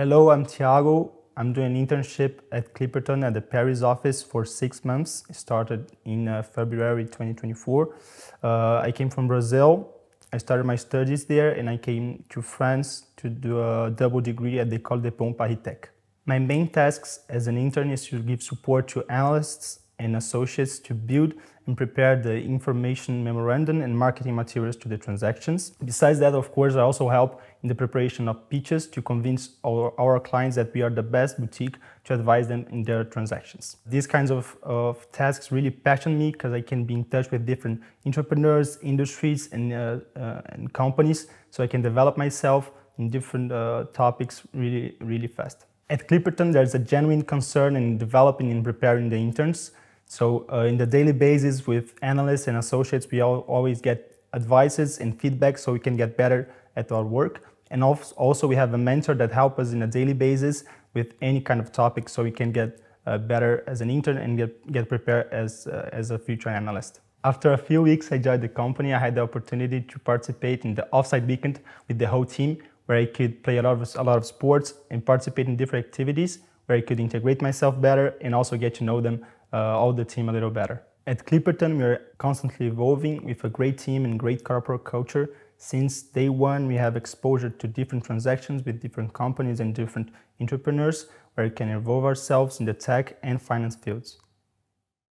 Hello, I'm Thiago. I'm doing an internship at Clipperton at the Paris office for six months. It started in uh, February 2024. Uh, I came from Brazil. I started my studies there and I came to France to do a double degree at the École des Ponts Paris Tech. My main tasks as an intern is to give support to analysts and associates to build and prepare the information memorandum and marketing materials to the transactions. Besides that, of course, I also help in the preparation of pitches to convince our, our clients that we are the best boutique to advise them in their transactions. These kinds of, of tasks really passion me because I can be in touch with different entrepreneurs, industries, and, uh, uh, and companies so I can develop myself in different uh, topics really, really fast. At Clipperton, there's a genuine concern in developing and preparing the interns. So uh, in the daily basis with analysts and associates, we all, always get advices and feedback so we can get better at our work. And also we have a mentor that helps us in a daily basis with any kind of topic so we can get uh, better as an intern and get, get prepared as, uh, as a future analyst. After a few weeks I joined the company, I had the opportunity to participate in the offsite weekend with the whole team where I could play a lot of, a lot of sports and participate in different activities where I could integrate myself better and also get to know them, uh, all the team a little better. At Clipperton, we are constantly evolving with a great team and great corporate culture. Since day one, we have exposure to different transactions with different companies and different entrepreneurs where we can evolve ourselves in the tech and finance fields.